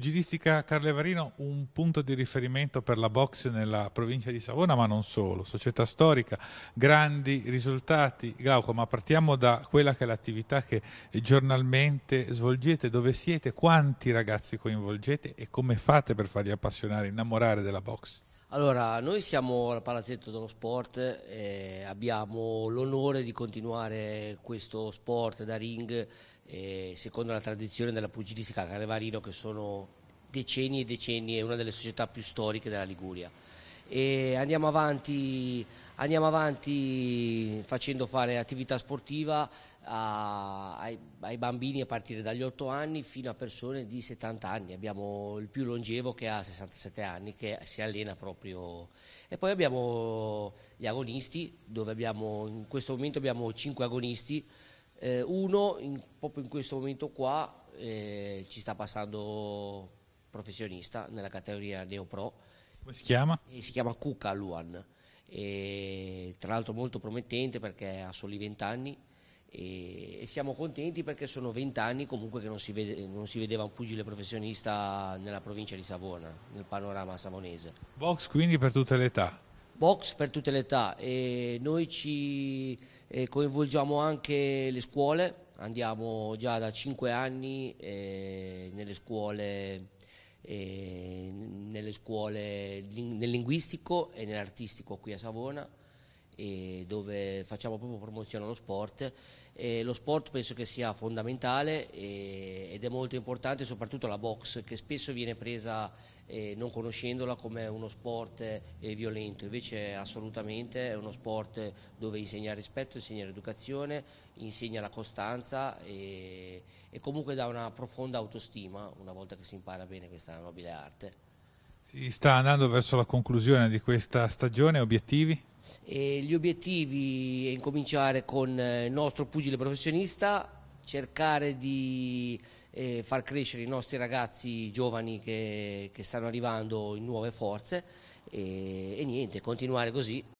Pugilistica Carlevarino, un punto di riferimento per la box nella provincia di Savona, ma non solo, società storica, grandi risultati. Glauco, ma partiamo da quella che è l'attività che giornalmente svolgete, dove siete, quanti ragazzi coinvolgete e come fate per farli appassionare, innamorare della boxe? Allora, noi siamo al Palazzetto dello Sport e abbiamo l'onore di continuare questo sport da ring eh, secondo la tradizione della pugilistica Carnevarino che sono decenni e decenni, è una delle società più storiche della Liguria e andiamo avanti, andiamo avanti facendo fare attività sportiva a, ai, ai, bambini a partire dagli 8 anni fino a persone di 70 anni. Abbiamo il più longevo che ha 67 anni, che si allena proprio. E poi abbiamo gli agonisti, dove abbiamo, in questo momento abbiamo 5 agonisti. Eh, uno, in, proprio in questo momento qua, eh, ci sta passando professionista nella categoria Neopro come si chiama? E si chiama Kuka Luan, e, tra l'altro molto promettente perché ha soli 20 anni e, e siamo contenti perché sono 20 anni comunque che non si, vede, non si, vedeva un pugile professionista nella provincia di Savona, nel panorama savonese. Box quindi per tutte le età? Box per tutte le età e noi ci coinvolgiamo anche le scuole, andiamo già da 5 anni nelle scuole nelle scuole, nel linguistico e nell'artistico qui a Savona dove facciamo proprio promozione allo sport. E lo sport penso che sia fondamentale e, ed è molto importante soprattutto la box che spesso viene presa eh, non conoscendola come uno sport eh, violento, invece assolutamente è uno sport dove insegna rispetto, insegna l'educazione, insegna la costanza e, e comunque dà una profonda autostima una volta che si impara bene questa nobile arte. Si sta andando verso la conclusione di questa stagione, obiettivi? E gli obiettivi è incominciare con eh, il nostro pugile professionista, cercare di eh, far crescere i nostri ragazzi giovani che, che stanno arrivando in nuove forze e, e niente, continuare così.